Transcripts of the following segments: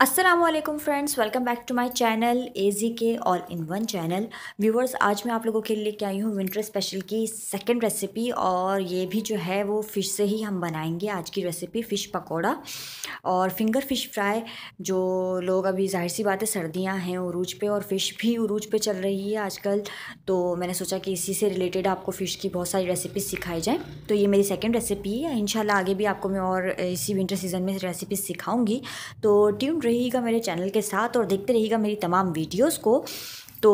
Aslam friends welcome back to my channel A G K all in one channel viewers आज मैं आप लोगों के लिए क्या आई हूँ विंटर स्पेशल की सेकेंड रेसिपी और ये भी जो है वो फ़िश से ही हम बनाएंगे आज की रेसिपी फ़िश पकौड़ा और फिंगर फ़िश फ्राई जो लोग अभी जाहिर सी बात है सर्दियाँ हैं उरूज पे और फ़िश भी उरूज पे चल रही है आजकल तो मैंने सोचा कि इसी से रिलेटेड आपको फ़िश की बहुत सारी रेसिपीज सिखाई जाएँ तो ये मेरी सेकेंड रेसिपी है इन आगे भी आपको मैं और इसी विंटर सीज़न में रेसिपीज सिखाऊँगी तो ट्यून रहिएगा मेरे चैनल के साथ और देखते रहिएगा मेरी तमाम वीडियोस को तो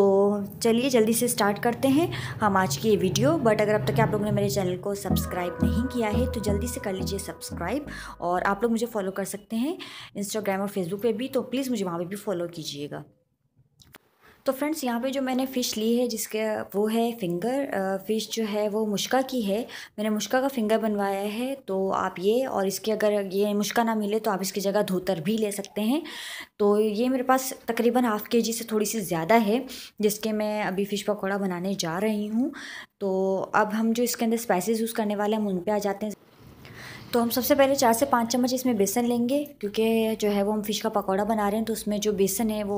चलिए जल्दी से स्टार्ट करते हैं हम आज की ये वीडियो बट अगर अब तक आप लोगों ने मेरे चैनल को सब्सक्राइब नहीं किया है तो जल्दी से कर लीजिए सब्सक्राइब और आप लोग मुझे फॉलो कर सकते हैं इंस्टाग्राम और फेसबुक पे भी तो प्लीज़ मुझे वहाँ पर भी फॉलो कीजिएगा तो फ्रेंड्स यहाँ पे जो मैंने फ़िश ली है जिसके वो है फिंगर फ़िश जो है वो मुश्का की है मैंने मुश्का का फिंगर बनवाया है तो आप ये और इसके अगर ये मुश्का ना मिले तो आप इसकी जगह धोतर भी ले सकते हैं तो ये मेरे पास तकरीबन हाफ़ के जी से थोड़ी सी ज़्यादा है जिसके मैं अभी फ़िश पकौड़ा बनाने जा रही हूँ तो अब हम जो इसके अंदर स्पाइसेस यूज़ करने वाले हैं हम उन पर आ जाते हैं तो हम सबसे पहले चार से पाँच चम्मच इसमें बेसन लेंगे क्योंकि जो है वो हम फ़िश का पकौड़ा बना रहे हैं तो उसमें जो बेसन है वो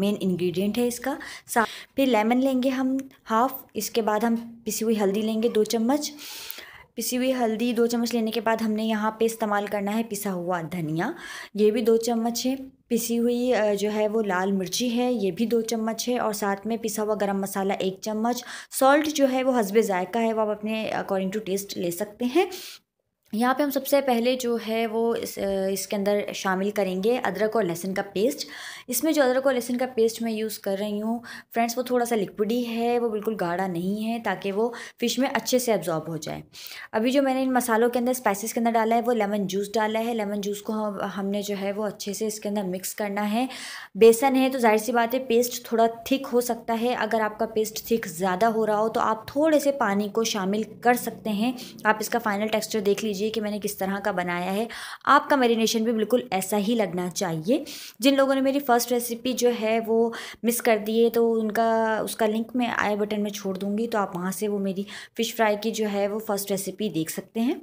मेन इंग्रेडिएंट है इसका साथ फिर लेमन लेंगे हम हाफ़ इसके बाद हम पिसी हुई हल्दी लेंगे दो चम्मच पिसी हुई हल्दी दो चम्मच लेने के बाद हमने यहाँ पे इस्तेमाल करना है पिसा हुआ धनिया ये भी दो चम्मच है पिसी हुई जो है वो लाल मिर्ची है ये भी दो चम्मच है और साथ में पिसा हुआ गरम मसाला एक चम्मच सॉल्ट जो है वो हसबे ज़ायका है वो आप अपने अकॉर्डिंग टू टेस्ट ले सकते हैं यहाँ पे हम सबसे पहले जो है वो इस इसके अंदर शामिल करेंगे अदरक और लहसुन का पेस्ट इसमें जो अदरक और लहसुन का पेस्ट मैं यूज़ कर रही हूँ फ्रेंड्स वो थोड़ा सा लिक्विडी है वो बिल्कुल गाढ़ा नहीं है ताकि वो फ़िश में अच्छे से एब्जॉर्ब हो जाए अभी जो मैंने इन मसालों के अंदर स्पाइसिस के अंदर डाला है वो लेमन जूस डाला है लेमन जूस को हम हमने जो है वो अच्छे से इसके अंदर मिक्स करना है बेसन है तो जाहिर सी बात है पेस्ट थोड़ा थिक हो सकता है अगर आपका पेस्ट थिक ज़्यादा हो रहा हो तो आप थोड़े से पानी को शामिल कर सकते हैं आप इसका फाइनल टेक्स्चर देख लीजिए लीजिए कि मैंने किस तरह का बनाया है आपका मेरीनेशन भी बिल्कुल ऐसा ही लगना चाहिए जिन लोगों ने मेरी फ़र्स्ट रेसिपी जो है वो मिस कर दी है तो उनका उसका लिंक मैं आई बटन में छोड़ दूँगी तो आप वहाँ से वो मेरी फ़िश फ्राई की जो है वो फ़र्स्ट रेसिपी देख सकते हैं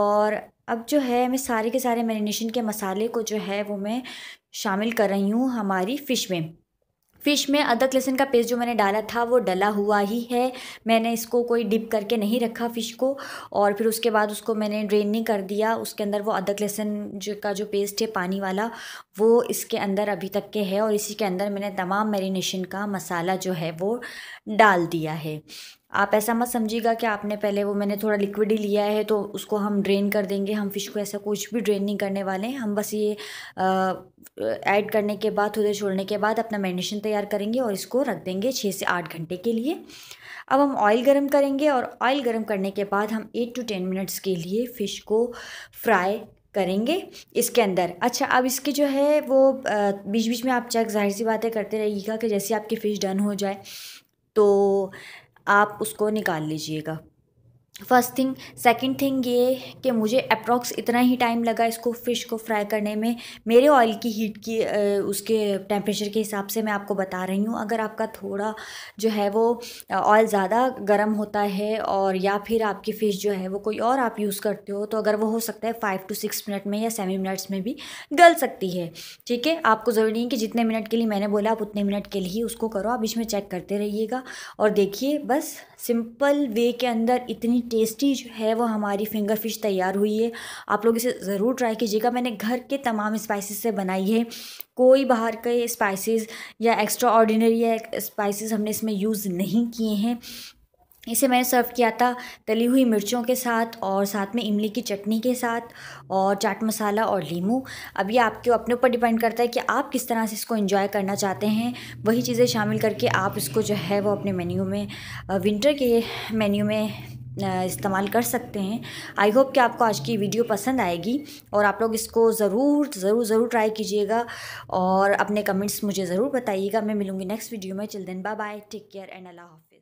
और अब जो है मैं सारे के सारे मैरिनेशन के मसाले को जो है वो मैं शामिल कर रही हूँ हमारी फ़िश में फ़िश में अदरक लहसुन का पेस्ट जो मैंने डाला था वो डला हुआ ही है मैंने इसको कोई डिप करके नहीं रखा फ़िश को और फिर उसके बाद उसको मैंने ड्रेन नहीं कर दिया उसके अंदर वो अदरक लहसुन का जो पेस्ट है पानी वाला वो इसके अंदर अभी तक के है और इसी के अंदर मैंने तमाम मेरीनेशन का मसाला जो है वो डाल दिया है आप ऐसा मत समझिएगा कि आपने पहले वो मैंने थोड़ा लिक्विड ही लिया है तो उसको हम ड्रेन कर देंगे हम फ़िश को ऐसा कुछ भी ड्रेन नहीं करने वाले हैं हम बस ये ऐड करने के बाद थोड़े छोड़ने के बाद अपना मैरिनेशन तैयार करेंगे और इसको रख देंगे छः से आठ घंटे के लिए अब हम ऑयल गर्म करेंगे और ऑयल गर्म करने के बाद हम एट टू टेन मिनट्स के लिए फ़िश को फ्राई करेंगे इसके अंदर अच्छा अब इसके जो है वो बीच बीच में आप चेक जाहिर सी बातें करते रहिएगा कि जैसे आपकी फ़िश डन हो जाए तो आप उसको निकाल लीजिएगा फर्स्ट थिंग सेकंड थिंग ये कि मुझे अप्रॉक्स इतना ही टाइम लगा इसको फ़िश को फ्राई करने में मेरे ऑयल की हीट की उसके टेम्परेचर के हिसाब से मैं आपको बता रही हूँ अगर आपका थोड़ा जो है वो ऑयल ज़्यादा गर्म होता है और या फिर आपकी फ़िश जो है वो कोई और आप यूज़ करते हो तो अगर वो हो सकता है फ़ाइव टू सिक्स मिनट में या सेवन मिनट्स में भी गल सकती है ठीक है आपको ज़रूरी नहीं कि जितने मिनट के लिए मैंने बोला आप उतने मिनट के लिए उसको करो आप इसमें चेक करते रहिएगा और देखिए बस सिंपल वे के अंदर इतनी टेस्टी जो है वो हमारी फिंगर फिश तैयार हुई है आप लोग इसे ज़रूर ट्राई कीजिएगा मैंने घर के तमाम स्पाइसेस से बनाई है कोई बाहर के स्पाइसेस या एक्स्ट्रा ऑर्डिनरी स्पाइसेस हमने इसमें यूज़ नहीं किए हैं इसे मैंने सर्व किया था तली हुई मिर्चों के साथ और साथ में इमली की चटनी के साथ और चाट मसाला और लीमू अब ये आपके अपने ऊपर डिपेंड करता है कि आप किस तरह से इसको एंजॉय करना चाहते हैं वही चीज़ें शामिल करके आप इसको जो है वो अपने मेन्यू में विंटर के मेन्यू में इस्तेमाल कर सकते हैं आई होप कि आपको आज की वीडियो पसंद आएगी और आप लोग इसको ज़रूर ज़रूर ज़रूर ट्राई कीजिएगा और अपने कमेंट्स मुझे ज़रूर बताइएगा मैं मिलूँगी नेक्स्ट वीडियो में चिल दिन bye bye take care and Allah हाफि